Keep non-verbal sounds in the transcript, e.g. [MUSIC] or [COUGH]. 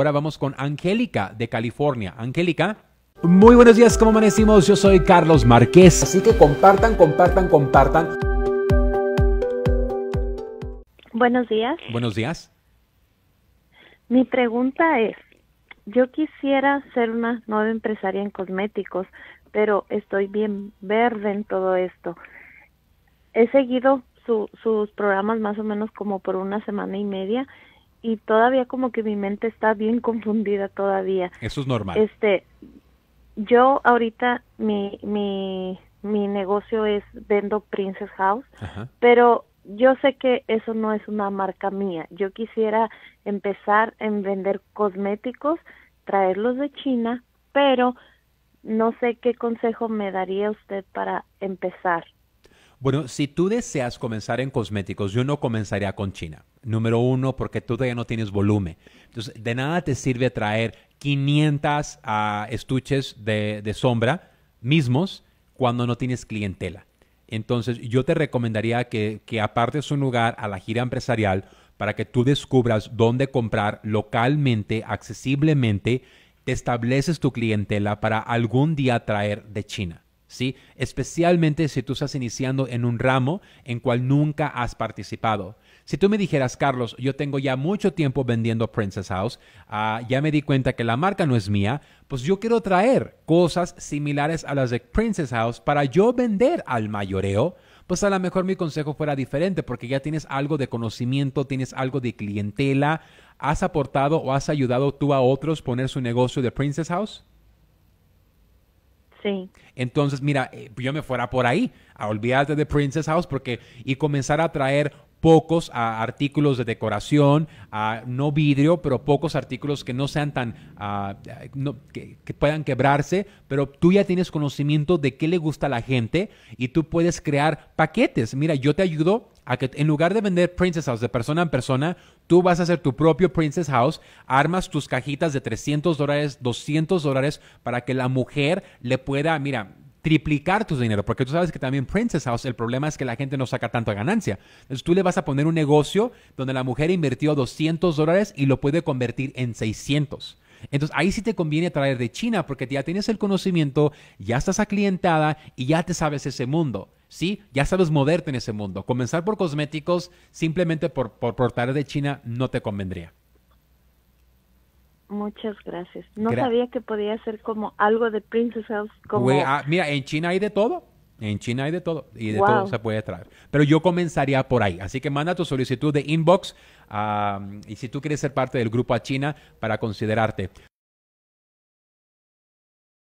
Ahora vamos con Angélica de California. Angélica. Muy buenos días, ¿cómo amanecimos? Yo soy Carlos Márquez. Así que compartan, compartan, compartan. Buenos días. Buenos días. Mi pregunta es, yo quisiera ser una nueva empresaria en cosméticos, pero estoy bien verde en todo esto. He seguido su, sus programas más o menos como por una semana y media y todavía como que mi mente está bien [LAUGHS] confundida todavía. Eso es normal. Este, yo ahorita mi, mi, mi negocio es vendo Princess House, pero yo sé que eso no es una marca mía. Yo quisiera empezar en vender cosméticos, traerlos de China, pero no sé qué consejo me daría usted para empezar. Bueno, si tú deseas comenzar en cosméticos, yo no comenzaría con China. Número uno, porque tú todavía no tienes volumen. Entonces, de nada te sirve traer 500 ah, estuches de, sombra mismos cuando no tienes clientela. Entonces, yo te recomendaría que, que, apartes un lugar a la gira empresarial para que tú descubras dónde comprar localmente, accesiblemente, te estableces tu clientela para algún día traer de China. ¿sí? Especialmente si tú estás iniciando en un ramo en cual nunca has participado. Si tú me dijeras, Carlos, yo tengo ya mucho tiempo vendiendo Princess House, ah, ya me di cuenta que la marca no es mía, pues yo quiero traer cosas similares a las de Princess House para yo vender al mayoreo pues a lo mejor mi consejo fuera diferente, porque ya tienes algo de conocimiento, tienes algo de clientela, has aportado o has ayudado tú a otros poner su negocio de Princess House. Entonces, mira, eh, yo me fuera por ahí, a olvidarte de Princess House porque y comenzar a traer pocos a artículos de decoración, no vidrio, pero pocos artículos que no sean tan, ah, que, que, puedan quebrarse, pero tú ya tienes conocimiento de qué le gusta a la gente y tú puedes crear paquetes. Mira, yo te ayudo a que en lugar de vender Princess House de persona en persona, tú vas a hacer tu propio Princess House, armas tus cajitas de 300 dólares, 200 dólares para que la mujer le pueda, mira, triplicar tu dinero, porque tú sabes que también Princess House, el problema es que la gente no saca tanta ganancia. Entonces tú le vas a poner un negocio donde la mujer invirtió 200 dólares y lo puede convertir en 600. Entonces ahí sí te conviene traer de China porque ya tienes el conocimiento, ya estás aclientada y ya te sabes ese mundo. ¿Sí? Ya sabes moverte en ese mundo. Comenzar por cosméticos simplemente por, por, por traer de China no te convendría. Muchas gracias. No sabía que podía ser como algo de Princess House. Como... Ah, mira, en China hay de todo. En China hay de todo y de todo se puede traer. Pero yo comenzaría por ahí. Así que manda tu solicitud de inbox ah, y si tú quieres ser parte del grupo a China para considerarte.